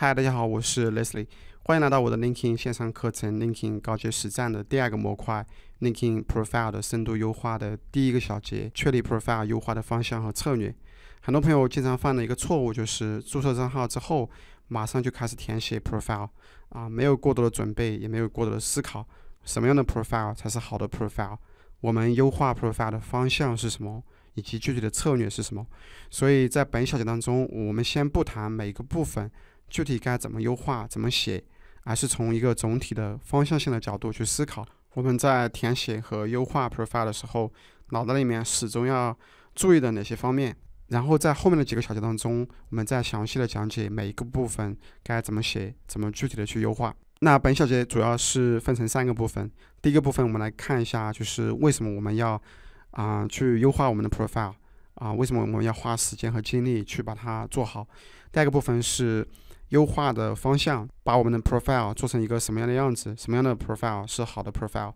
嗨，大家好，我是 Leslie，欢迎来到我的 l i n k i n g 线上课程《l i n k i n g 高级实战》的第二个模块《l i n k i n g Profile 的深度优化》的第一个小节，确立 Profile 优化的方向和策略。很多朋友经常犯的一个错误就是注册账号之后，马上就开始填写 Profile，啊，没有过多的准备，也没有过多的思考，什么样的 Profile 才是好的 Profile？我们优化 Profile 的方向是什么？以及具体的策略是什么？所以在本小节当中，我们先不谈每一个部分。具体该怎么优化、怎么写，而是从一个总体的方向性的角度去思考。我们在填写和优化 profile 的时候，脑袋里面始终要注意的哪些方面。然后在后面的几个小节当中，我们再详细的讲解每一个部分该怎么写、怎么具体的去优化。那本小节主要是分成三个部分。第一个部分我们来看一下，就是为什么我们要啊去优化我们的 profile 啊？为什么我们要花时间和精力去把它做好？第二个部分是。优化的方向，把我们的 profile 做成一个什么样的样子？什么样的 profile 是好的 profile？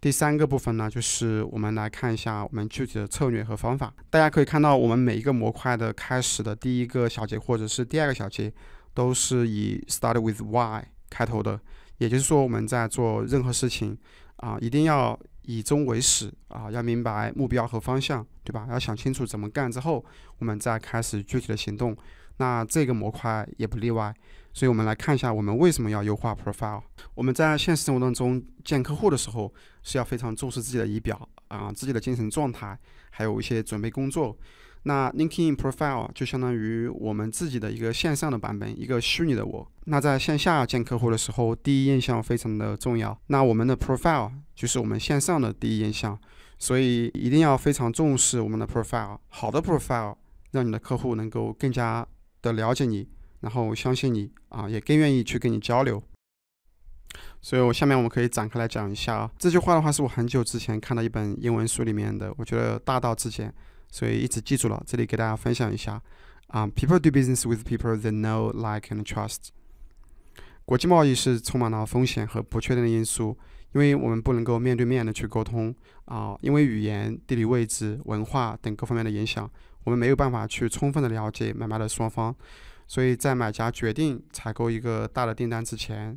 第三个部分呢，就是我们来看一下我们具体的策略和方法。大家可以看到，我们每一个模块的开始的第一个小节或者是第二个小节，都是以 “study with why” 开头的。也就是说，我们在做任何事情啊，一定要以终为始啊，要明白目标和方向，对吧？要想清楚怎么干之后，我们再开始具体的行动。那这个模块也不例外，所以我们来看一下我们为什么要优化 profile。我们在现实生活当中见客户的时候是要非常重视自己的仪表啊、自己的精神状态，还有一些准备工作。那 linking profile 就相当于我们自己的一个线上的版本，一个虚拟的我。那在线下见客户的时候，第一印象非常的重要。那我们的 profile 就是我们线上的第一印象，所以一定要非常重视我们的 profile。好的 profile 让你的客户能够更加。的了解你，然后相信你啊，也更愿意去跟你交流。所以，我下面我们可以展开来讲一下啊。这句话的话，是我很久之前看到一本英文书里面的，我觉得大道至简，所以一直记住了。这里给大家分享一下啊。People do business with people they know, like, and trust。国际贸易是充满了风险和不确定的因素，因为我们不能够面对面的去沟通啊，因为语言、地理位置、文化等各方面的影响。我们没有办法去充分的了解买卖的双方，所以在买家决定采购一个大的订单之前，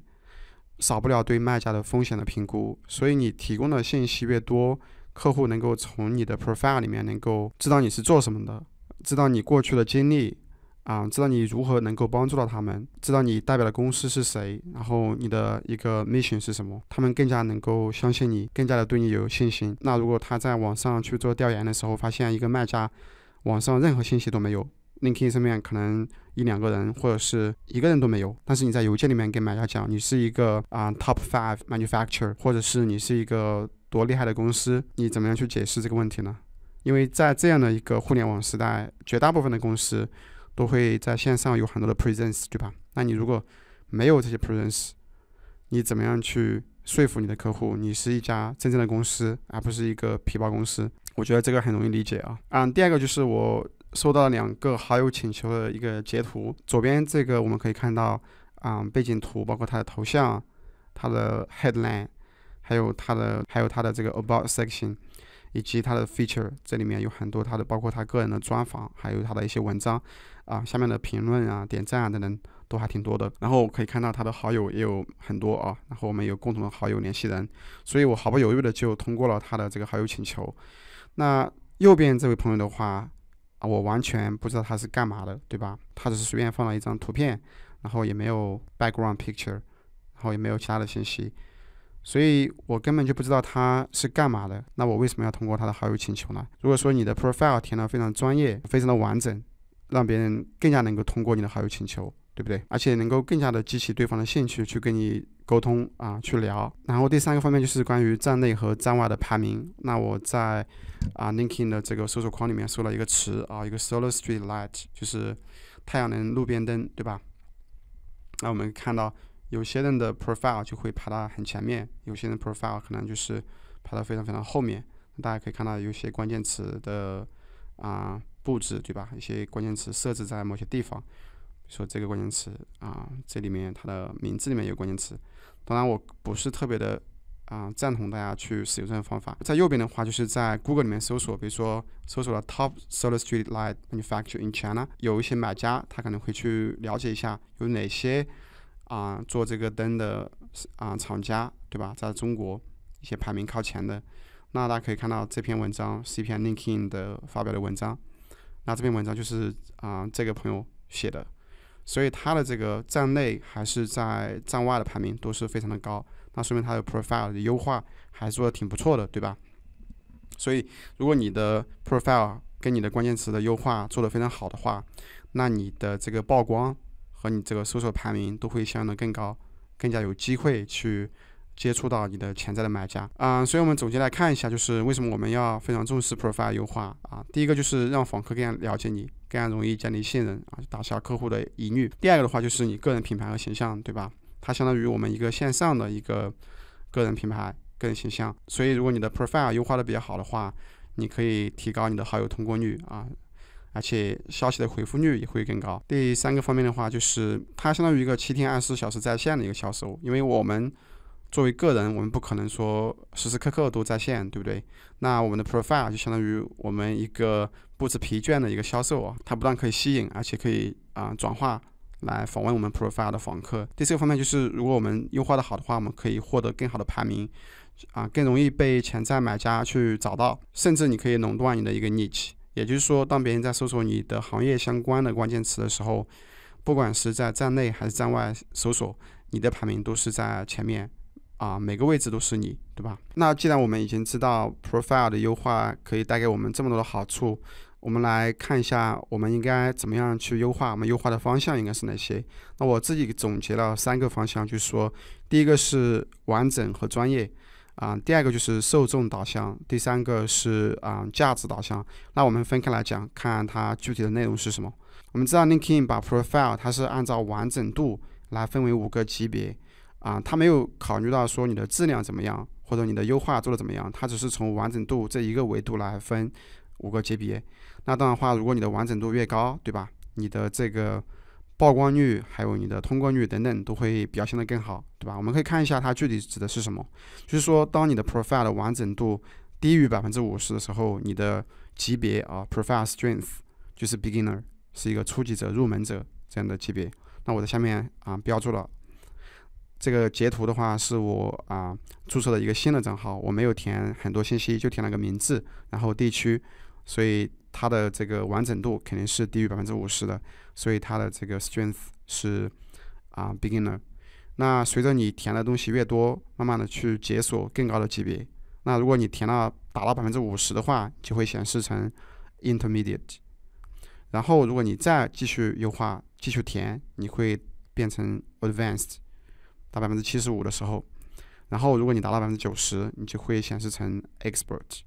少不了对卖家的风险的评估。所以你提供的信息越多，客户能够从你的 profile 里面能够知道你是做什么的，知道你过去的经历，啊，知道你如何能够帮助到他们，知道你代表的公司是谁，然后你的一个 mission 是什么，他们更加能够相信你，更加的对你有信心。那如果他在网上去做调研的时候，发现一个卖家。网上任何信息都没有，LinkedIn 上面可能一两个人或者是一个人都没有。但是你在邮件里面给买家讲，你是一个啊 Top Five Manufacturer，或者是你是一个多厉害的公司，你怎么样去解释这个问题呢？因为在这样的一个互联网时代，绝大部分的公司都会在线上有很多的 presence，对吧？那你如果没有这些 presence，你怎么样去说服你的客户，你是一家真正的公司，而不是一个皮包公司？我觉得这个很容易理解啊。嗯，第二个就是我收到了两个好友请求的一个截图。左边这个我们可以看到，啊，背景图包括他的头像、他的 headline，还有他的还有他的这个 about section，以及他的 feature。这里面有很多他的包括他个人的专访，还有他的一些文章，啊，下面的评论啊、点赞啊等等都还挺多的。然后可以看到他的好友也有很多啊，然后我们有共同的好友联系人，所以我毫不犹豫的就通过了他的这个好友请求。那右边这位朋友的话，啊，我完全不知道他是干嘛的，对吧？他只是随便放了一张图片，然后也没有 background picture，然后也没有其他的信息，所以我根本就不知道他是干嘛的。那我为什么要通过他的好友请求呢？如果说你的 profile 填的非常专业，非常的完整，让别人更加能够通过你的好友请求。对不对？而且能够更加的激起对方的兴趣，去跟你沟通啊，去聊。然后第三个方面就是关于站内和站外的排名。那我在啊，LinkedIn 的这个搜索框里面搜了一个词啊，一个 solar street light，就是太阳能路边灯，对吧？那我们看到有些人的 profile 就会排到很前面，有些人 profile 可能就是排到非常非常后面。大家可以看到有些关键词的啊布置，对吧？一些关键词设置在某些地方。说这个关键词啊，这里面它的名字里面有关键词。当然，我不是特别的啊赞同大家去使用这种方法。在右边的话，就是在 Google 里面搜索，比如说搜索了 Top Solar Street Light Manufacturer in China，有一些买家他可能会去了解一下有哪些啊做这个灯的啊厂家，对吧？在中国一些排名靠前的。那大家可以看到这篇文章是一篇 LinkedIn 发表的文章。那这篇文章就是啊这个朋友写的。所以它的这个站内还是在站外的排名都是非常的高，那说明它的 profile 的优化还做的挺不错的，对吧？所以如果你的 profile 跟你的关键词的优化做的非常好的话，那你的这个曝光和你这个搜索排名都会相应的更高，更加有机会去。接触到你的潜在的买家，啊，所以我们总结来看一下，就是为什么我们要非常重视 profile 优化啊。第一个就是让访客更了解你，更容易建立信任啊，打消客户的疑虑。第二个的话就是你个人品牌和形象，对吧？它相当于我们一个线上的一个个人品牌、个人形象。所以如果你的 profile 优化的比较好的话，你可以提高你的好友通过率啊，而且消息的回复率也会更高。第三个方面的话，就是它相当于一个七天二十四小时在线的一个销售，因为我们。作为个人，我们不可能说时时刻刻都在线，对不对？那我们的 profile 就相当于我们一个不知疲倦的一个销售啊，它不但可以吸引，而且可以啊转化来访问我们 profile 的访客。第四个方面就是，如果我们优化的好的话，我们可以获得更好的排名，啊，更容易被潜在买家去找到，甚至你可以垄断你的一个 niche，也就是说，当别人在搜索你的行业相关的关键词的时候，不管是在站内还是站外搜索，你的排名都是在前面。啊，每个位置都是你，对吧？那既然我们已经知道 profile 的优化可以带给我们这么多的好处，我们来看一下，我们应该怎么样去优化？我们优化的方向应该是哪些？那我自己总结了三个方向，就是说，第一个是完整和专业，啊，第二个就是受众导向，第三个是啊价值导向。那我们分开来讲，看它具体的内容是什么？我们知道 LinkedIn 把 profile 它是按照完整度来分为五个级别。啊，他没有考虑到说你的质量怎么样，或者你的优化做的怎么样，他只是从完整度这一个维度来分五个级别。那当然的话，如果你的完整度越高，对吧？你的这个曝光率，还有你的通过率等等，都会表现得更好，对吧？我们可以看一下它具体指的是什么，就是说当你的 profile 的完整度低于百分之五十的时候，你的级别啊，profile strength 就是 beginner 是一个初级者、入门者这样的级别。那我在下面啊标注了。这个截图的话，是我啊注册的一个新的账号，我没有填很多信息，就填了个名字，然后地区，所以它的这个完整度肯定是低于百分之五十的，所以它的这个 strength 是啊 beginner。那随着你填的东西越多，慢慢的去解锁更高的级别。那如果你填了达到百分之五十的话，就会显示成 intermediate。然后如果你再继续优化，继续填，你会变成 advanced。达百分之七十五的时候，然后如果你达到百分之九十，你就会显示成 expert。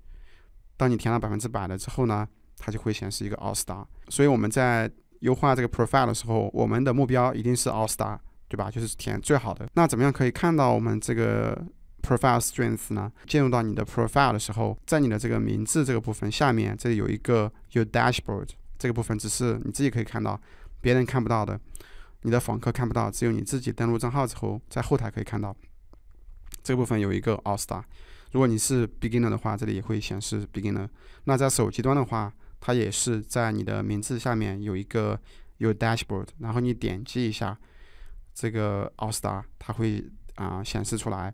当你填了百分之百了之后呢，它就会显示一个 all star。所以我们在优化这个 profile 的时候，我们的目标一定是 all star，对吧？就是填最好的。那怎么样可以看到我们这个 profile strength 呢？进入到你的 profile 的时候，在你的这个名字这个部分下面，这里有一个 your dashboard 这个部分，只是你自己可以看到，别人看不到的。你的访客看不到，只有你自己登录账号之后，在后台可以看到。这部分有一个 All Star，如果你是 beginner 的话，这里也会显示 beginner。那在手机端的话，它也是在你的名字下面有一个有 dashboard，然后你点击一下这个 All Star，它会啊显示出来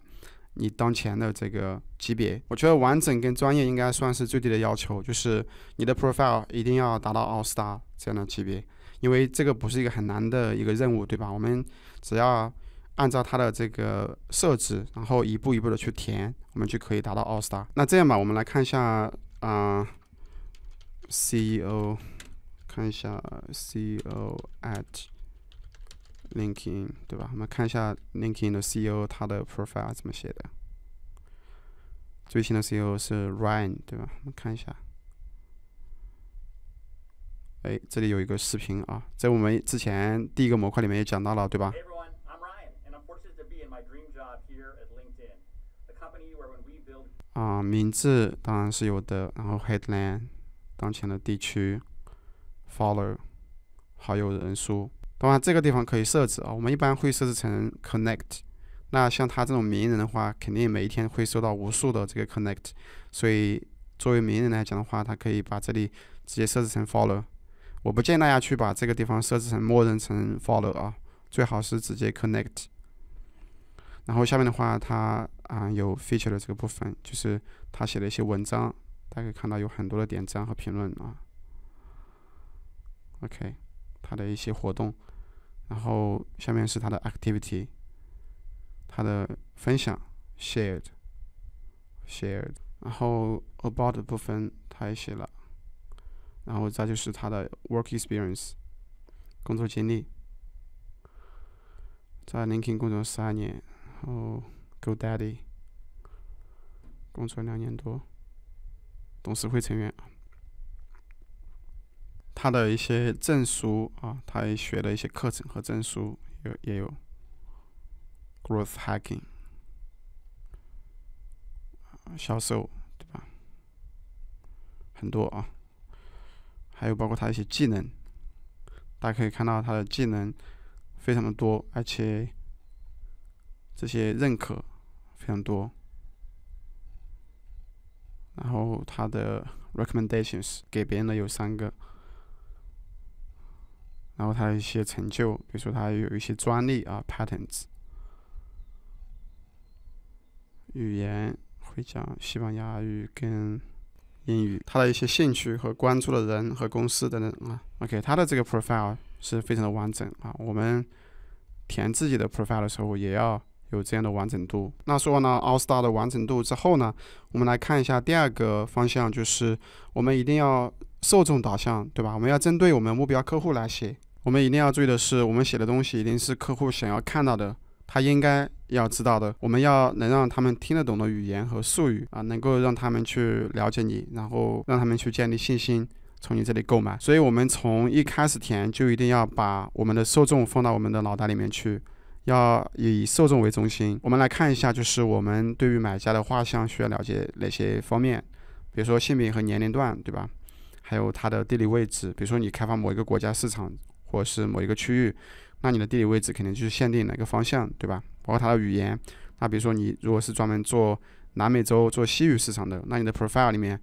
你当前的这个级别。我觉得完整跟专业应该算是最低的要求，就是你的 profile 一定要达到 All Star 这样的级别。因为这个不是一个很难的一个任务，对吧？我们只要按照它的这个设置，然后一步一步的去填，我们就可以达到奥斯 r 那这样吧，我们来看一下啊，CEO，看一下 CEO at LinkedIn，对吧？我们看一下 LinkedIn 的 CEO 他的 profile 怎么写的。最新的 CEO 是 Ryan，对吧？我们看一下。哎，这里有一个视频啊，在我们之前第一个模块里面也讲到了，对吧？啊，名字当然是有的，然后 headline 当前的地区，follow 好友人数，当然这个地方可以设置啊。我们一般会设置成 connect。那像他这种名人的话，肯定每一天会收到无数的这个 connect，所以作为名人来讲的话，他可以把这里直接设置成 follow。我不建议大家去把这个地方设置成默认成 follow 啊，最好是直接 connect。然后下面的话，它啊有 f e a t u r e 的这个部分，就是他写的一些文章，大家可以看到有很多的点赞和评论啊。OK，他的一些活动，然后下面是他的 activity，他的分享 shared，shared，然后 about 的部分他也写了。然后再就是他的 work experience 工作经历，在 LinkedIn 工作三年，然后 Go Daddy 工作两年多，董事会成员。他的一些证书啊，他也学了一些课程和证书，有也有 growth hacking 销售，对吧？很多啊。还有包括他一些技能，大家可以看到他的技能非常的多，而且这些认可非常多。然后他的 recommendations 给别人的有三个，然后他的一些成就，比如说他有一些专利啊 patents，语言会讲西班牙语跟。英语，他的一些兴趣和关注的人和公司等等啊。OK，他的这个 profile 是非常的完整啊。我们填自己的 profile 的时候，也要有这样的完整度。那说完了 All s t a r 的完整度之后呢，我们来看一下第二个方向，就是我们一定要受众导向，对吧？我们要针对我们目标客户来写。我们一定要注意的是，我们写的东西一定是客户想要看到的。他应该要知道的，我们要能让他们听得懂的语言和术语啊，能够让他们去了解你，然后让他们去建立信心，从你这里购买。所以，我们从一开始填就一定要把我们的受众放到我们的脑袋里面去，要以受众为中心。我们来看一下，就是我们对于买家的画像需要了解哪些方面，比如说性别和年龄段，对吧？还有它的地理位置，比如说你开发某一个国家市场，或者是某一个区域。那你的地理位置肯定就是限定哪个方向，对吧？包括它的语言。那比如说你如果是专门做南美洲做西语市场的，那你的 profile 里面，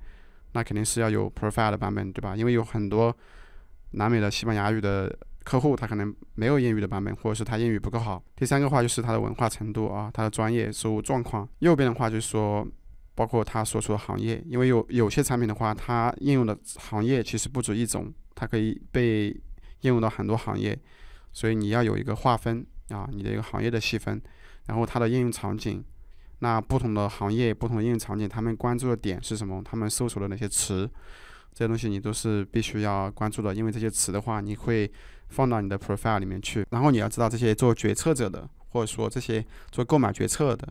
那肯定是要有 profile 的版本，对吧？因为有很多南美的西班牙语的客户，他可能没有英语的版本，或者是他英语不够好。第三个话就是他的文化程度啊，他的专业收入状况。右边的话就是说，包括他所处的行业，因为有有些产品的话，它应用的行业其实不止一种，它可以被应用到很多行业。所以你要有一个划分啊，你的一个行业的细分，然后它的应用场景，那不同的行业、不同应用场景，他们关注的点是什么？他们搜索的哪些词？这些东西你都是必须要关注的，因为这些词的话，你会放到你的 profile 里面去。然后你要知道这些做决策者的，或者说这些做购买决策的。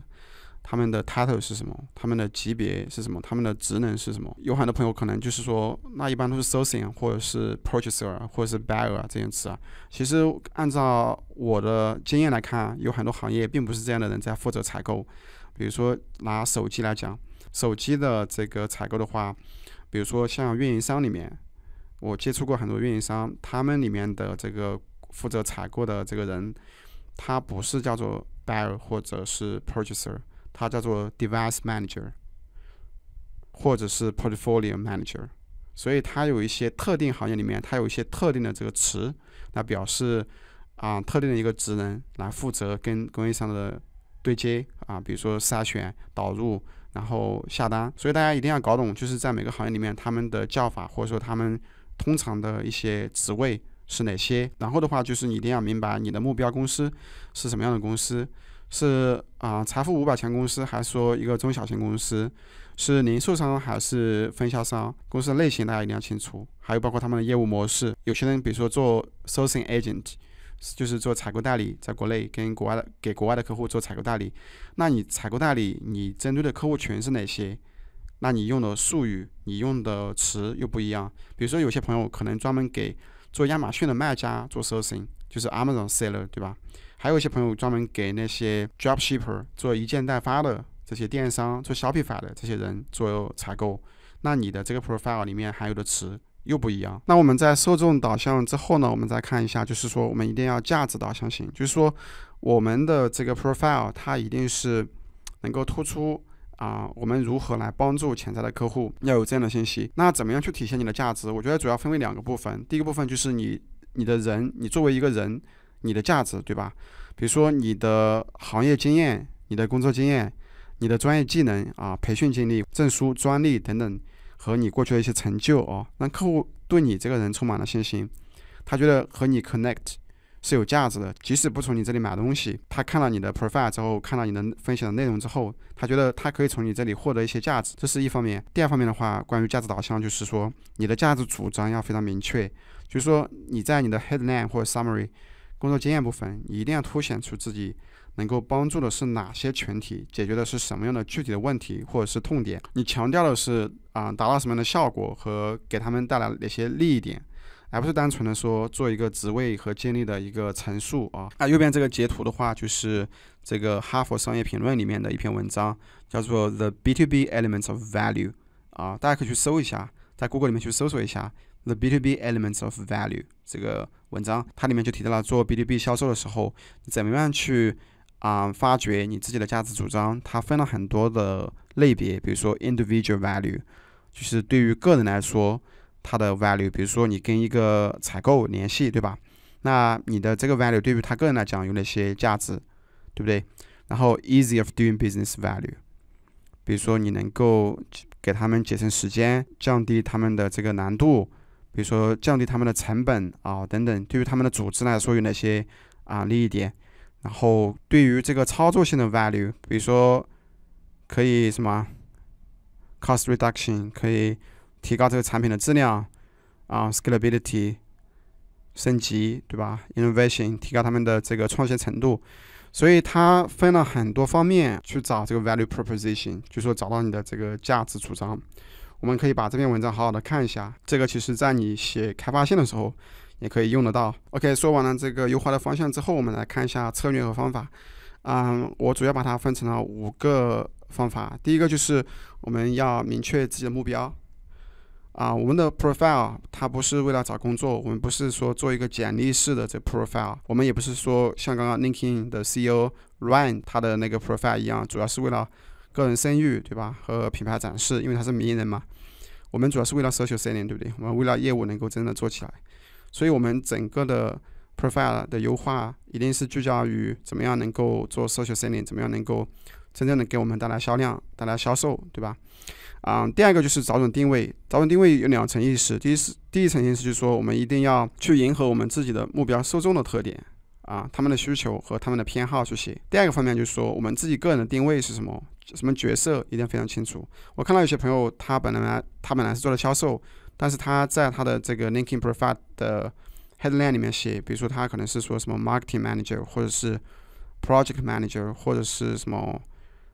他们的 title 是什么？他们的级别是什么？他们的职能是什么？有很多朋友可能就是说，那一般都是 sourcing 或者是 purchaser 或者是 buyer 啊这些词啊。其实按照我的经验来看，有很多行业并不是这样的人在负责采购。比如说拿手机来讲，手机的这个采购的话，比如说像运营商里面，我接触过很多运营商，他们里面的这个负责采购的这个人，他不是叫做 buyer 或者是 purchaser。它叫做 device manager，或者是 portfolio manager，所以它有一些特定行业里面，它有一些特定的这个词，来表示啊特定的一个职能来负责跟供应商的对接啊，比如说筛选、导入，然后下单。所以大家一定要搞懂，就是在每个行业里面他们的叫法，或者说他们通常的一些职位是哪些。然后的话，就是你一定要明白你的目标公司是什么样的公司。是啊，财富五百强公司还是说一个中小型公司？是零售商还是分销商？公司的类型大家一定要清楚。还有包括他们的业务模式。有些人比如说做 sourcing agent，就是做采购代理，在国内跟国外的给国外的客户做采购代理。那你采购代理，你针对的客户群是哪些？那你用的术语，你用的词又不一样。比如说有些朋友可能专门给做亚马逊的卖家做 sourcing。就是 Amazon Seller，对吧？还有一些朋友专门给那些 Dropshipper 做一件代发的这些电商，做 Shopify 的这些人做采购。那你的这个 Profile 里面含有的词又不一样。那我们在受众导向之后呢，我们再看一下，就是说我们一定要价值导向型，就是说我们的这个 Profile 它一定是能够突出啊，我们如何来帮助潜在的客户，要有这样的信息。那怎么样去体现你的价值？我觉得主要分为两个部分，第一个部分就是你。你的人，你作为一个人，你的价值，对吧？比如说你的行业经验、你的工作经验、你的专业技能啊、培训经历、证书、专利等等，和你过去的一些成就哦，让客户对你这个人充满了信心，他觉得和你 connect。是有价值的，即使不从你这里买东西，他看到你的 profile 之后，看到你的分享的内容之后，他觉得他可以从你这里获得一些价值，这是一方面。第二方面的话，关于价值导向，就是说你的价值主张要非常明确，就是说你在你的 headline 或 summary 工作经验部分，你一定要凸显出自己能够帮助的是哪些群体，解决的是什么样的具体的问题或者是痛点，你强调的是啊，达到什么样的效果和给他们带来哪些利益点。而不是单纯的说做一个职位和建立的一个陈述啊那右边这个截图的话，就是这个《哈佛商业评论》里面的一篇文章，叫做《The B2B Elements of Value》啊，大家可以去搜一下，在 Google 里面去搜索一下《The B2B Elements of Value》这个文章，它里面就提到了做 B2B 销售的时候，怎么样去啊发掘你自己的价值主张？它分了很多的类别，比如说 Individual Value，就是对于个人来说。它的 value，比如说你跟一个采购联系，对吧？那你的这个 value 对于他个人来讲有哪些价值，对不对？然后 easy of doing business value，比如说你能够给他们节省时间，降低他们的这个难度，比如说降低他们的成本啊等等，对于他们的组织来说有哪些啊利益点？然后对于这个操作性的 value，比如说可以什么 cost reduction 可以。提高这个产品的质量，啊，scalability 升级，对吧？Innovation 提高他们的这个创新程度，所以它分了很多方面去找这个 value proposition，就说找到你的这个价值主张。我们可以把这篇文章好好的看一下，这个其实在你写开发线的时候也可以用得到。OK，说完了这个优化的方向之后，我们来看一下策略和方法。嗯，我主要把它分成了五个方法。第一个就是我们要明确自己的目标。啊，我们的 profile 它不是为了找工作，我们不是说做一个简历式的这 profile，我们也不是说像刚刚 LinkedIn 的 CEO Ryan 他的那个 profile 一样，主要是为了个人声誉，对吧？和品牌展示，因为他是名人嘛。我们主要是为了 s o c i a l selling，对不对？我们为了业务能够真的做起来，所以我们整个的 profile 的优化一定是聚焦于怎么样能够做 s o c i a l selling，怎么样能够。真正的给我们带来销量，带来销售，对吧？啊，第二个就是找准定位。找准定位有两层意思：，第一是第一层意思就是说，我们一定要去迎合我们自己的目标受众的特点啊，他们的需求和他们的偏好去写；，第二个方面就是说，我们自己个人的定位是什么，什么角色，一定要非常清楚。我看到有些朋友，他本来他本来是做的销售，但是他在他的这个 l i n k i n Profile 的 Headline 里面写，比如说他可能是说什么 Marketing Manager，或者是 Project Manager，或者是什么。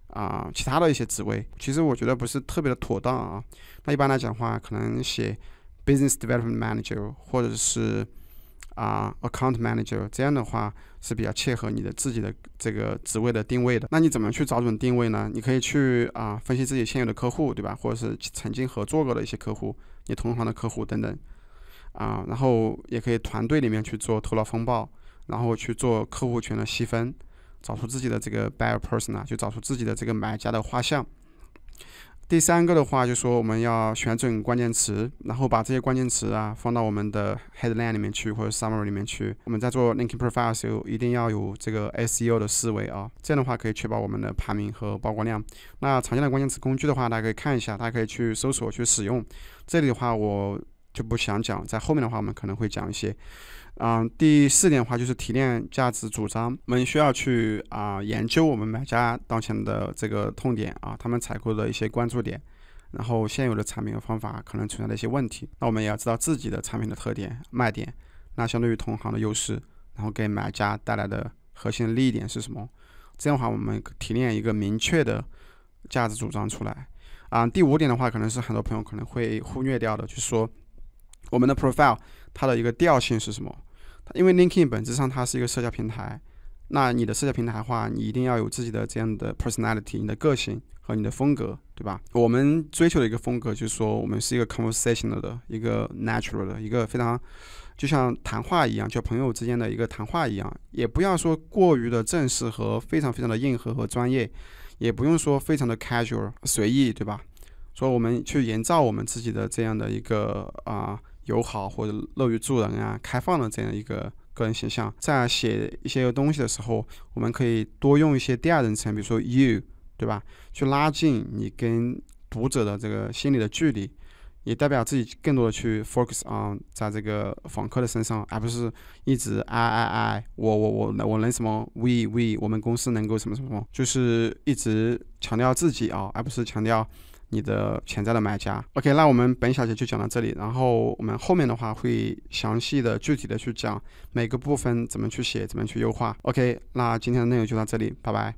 啊，其他的一些职位，其实我觉得不是特别的妥当啊。那一般来讲的话，可能写 business development manager 或者是啊 account manager 这样的话是比较切合你的自己的这个职位的定位的。那你怎么去找准定位呢？你可以去啊分析自己现有的客户，对吧？或者是曾经合作过的一些客户，你同行的客户等等啊。然后也可以团队里面去做头脑风暴，然后去做客户群的细分。找出自己的这个 buyer person 啊，就找出自己的这个买家的画像。第三个的话，就说我们要选准关键词，然后把这些关键词啊放到我们的 headline 里面去或者 summary 里面去。我们在做 linking profile 时候，一定要有这个 SEO 的思维啊，这样的话可以确保我们的排名和曝光量。那常见的关键词工具的话，大家可以看一下，大家可以去搜索去使用。这里的话我就不想讲，在后面的话我们可能会讲一些。嗯，第四点的话就是提炼价值主张，我们需要去啊研究我们买家当前的这个痛点啊，他们采购的一些关注点，然后现有的产品和方法可能存在的一些问题，那我们也要知道自己的产品的特点、卖点，那相对于同行的优势，然后给买家带来的核心利益点是什么？这样的话，我们提炼一个明确的价值主张出来。啊，第五点的话，可能是很多朋友可能会忽略掉的，就是说我们的 profile 它的一个调性是什么？因为 LinkedIn 本质上它是一个社交平台，那你的社交平台话，你一定要有自己的这样的 personality，你的个性和你的风格，对吧？我们追求的一个风格就是说，我们是一个 conversation 的一个 natural 的一个非常，就像谈话一样，就朋友之间的一个谈话一样，也不要说过于的正式和非常非常的硬核和专业，也不用说非常的 casual 随意，对吧？所以我们去营造我们自己的这样的一个啊。友好或者乐于助人啊，开放的这样一个个人形象，在写一些东西的时候，我们可以多用一些第二人称，比如说 you，对吧？去拉近你跟读者的这个心理的距离，也代表自己更多的去 focus on 在这个访客的身上，而不是一直 I I I，我我我能我能什么 we we 我们公司能够什么什么，就是一直强调自己啊，而不是强调。你的潜在的买家，OK，那我们本小节就讲到这里，然后我们后面的话会详细的具体的去讲每个部分怎么去写，怎么去优化。OK，那今天的内容就到这里，拜拜。